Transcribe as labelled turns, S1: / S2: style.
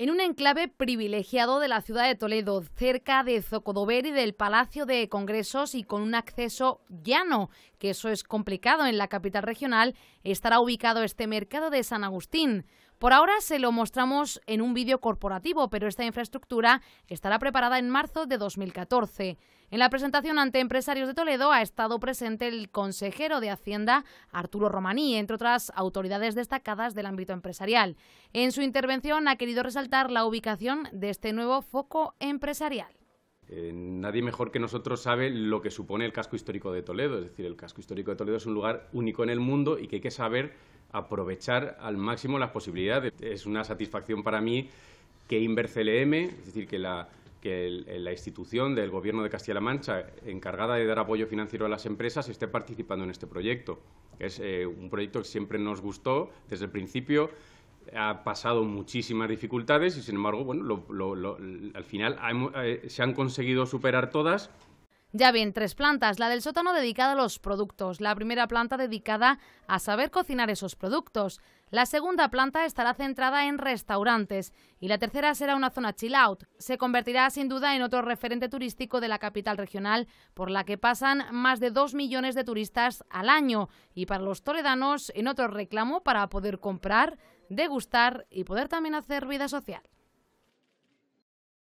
S1: En un enclave privilegiado de la ciudad de Toledo, cerca de Zocodover y del Palacio de Congresos y con un acceso llano, que eso es complicado en la capital regional, estará ubicado este mercado de San Agustín. Por ahora se lo mostramos en un vídeo corporativo, pero esta infraestructura estará preparada en marzo de 2014. En la presentación ante empresarios de Toledo ha estado presente el consejero de Hacienda, Arturo Romaní, entre otras autoridades destacadas del ámbito empresarial. En su intervención ha querido resaltar la ubicación de este nuevo foco empresarial.
S2: Eh, nadie mejor que nosotros sabe lo que supone el casco histórico de Toledo. Es decir, el casco histórico de Toledo es un lugar único en el mundo y que hay que saber aprovechar al máximo las posibilidades. Es una satisfacción para mí que InverCLM, es decir, que la, institución del Gobierno de Castilla-La Mancha encargada de dar apoyo financiero a las empresas esté participando en este proyecto. Es eh, un proyecto que siempre nos gustó desde el principio, ha pasado muchísimas dificultades y, sin embargo, bueno, al final eh, se han conseguido superar todas
S1: ya bien, tres plantas, la del sótano dedicada a los productos, la primera planta dedicada a saber cocinar esos productos, la segunda planta estará centrada en restaurantes y la tercera será una zona chill out. Se convertirá sin duda en otro referente turístico de la capital regional por la que pasan más de dos millones de turistas al año y para los toledanos en otro reclamo para poder comprar, degustar y poder también hacer vida social.